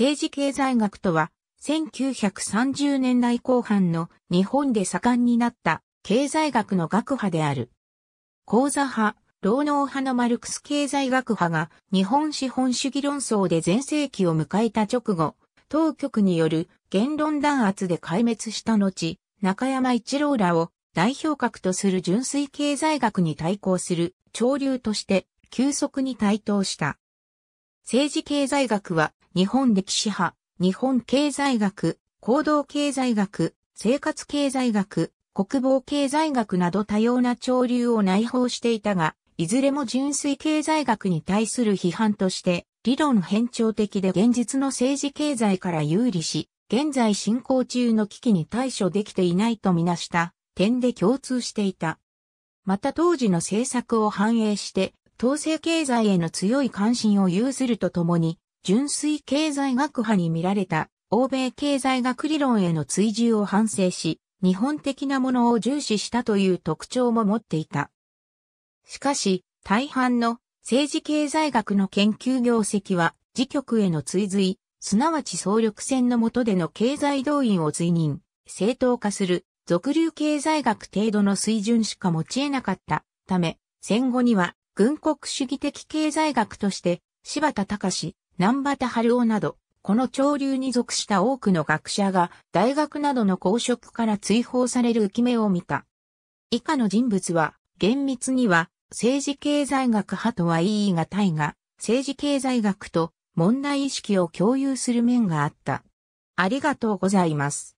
政治経済学とは、1930年代後半の日本で盛んになった経済学の学派である。講座派、労農派のマルクス経済学派が日本資本主義論争で全盛期を迎えた直後、当局による言論弾圧で壊滅した後、中山一郎らを代表格とする純粋経済学に対抗する潮流として急速に台頭した。政治経済学は日本歴史派、日本経済学、行動経済学、生活経済学、国防経済学など多様な潮流を内包していたが、いずれも純粋経済学に対する批判として、理論変調的で現実の政治経済から有利し、現在進行中の危機に対処できていないとみなした点で共通していた。また当時の政策を反映して、統制経済への強い関心を有するとともに、純粋経済学派に見られた欧米経済学理論への追従を反省し、日本的なものを重視したという特徴も持っていた。しかし、大半の政治経済学の研究業績は、自局への追随、すなわち総力戦の下での経済動員を追認、正当化する、俗流経済学程度の水準しか持ち得なかったため、戦後には、軍国主義的経済学として、柴田隆、南畑春夫など、この潮流に属した多くの学者が大学などの公職から追放される浮き目を見た。以下の人物は、厳密には政治経済学派とは言い難いが、政治経済学と問題意識を共有する面があった。ありがとうございます。